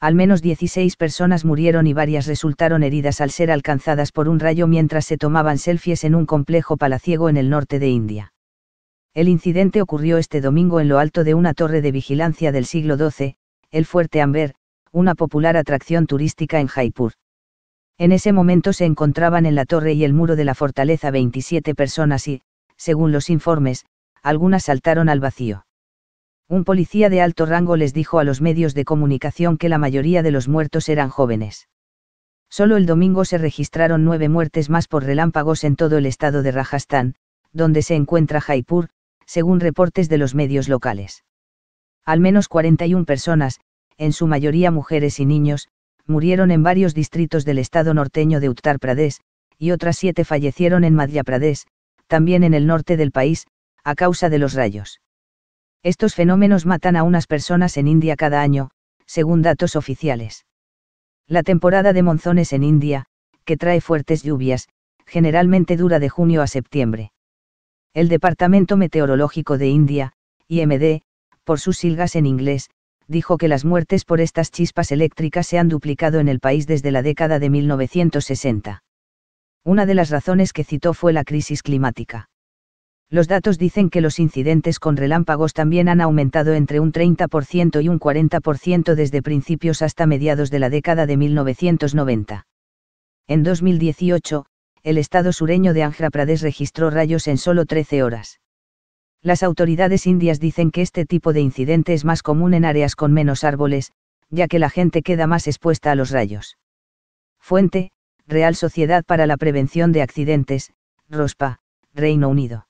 al menos 16 personas murieron y varias resultaron heridas al ser alcanzadas por un rayo mientras se tomaban selfies en un complejo palaciego en el norte de India. El incidente ocurrió este domingo en lo alto de una torre de vigilancia del siglo XII, el Fuerte Amber, una popular atracción turística en Jaipur. En ese momento se encontraban en la torre y el muro de la fortaleza 27 personas y, según los informes, algunas saltaron al vacío. Un policía de alto rango les dijo a los medios de comunicación que la mayoría de los muertos eran jóvenes. Solo el domingo se registraron nueve muertes más por relámpagos en todo el estado de Rajastán, donde se encuentra Jaipur, según reportes de los medios locales. Al menos 41 personas, en su mayoría mujeres y niños, murieron en varios distritos del estado norteño de Uttar Pradesh, y otras siete fallecieron en Madhya Pradesh, también en el norte del país, a causa de los rayos. Estos fenómenos matan a unas personas en India cada año, según datos oficiales. La temporada de monzones en India, que trae fuertes lluvias, generalmente dura de junio a septiembre. El Departamento Meteorológico de India, IMD, por sus silgas en inglés, dijo que las muertes por estas chispas eléctricas se han duplicado en el país desde la década de 1960. Una de las razones que citó fue la crisis climática. Los datos dicen que los incidentes con relámpagos también han aumentado entre un 30% y un 40% desde principios hasta mediados de la década de 1990. En 2018, el estado sureño de Andhra Pradesh registró rayos en solo 13 horas. Las autoridades indias dicen que este tipo de incidente es más común en áreas con menos árboles, ya que la gente queda más expuesta a los rayos. Fuente, Real Sociedad para la Prevención de Accidentes, ROSPA, Reino Unido.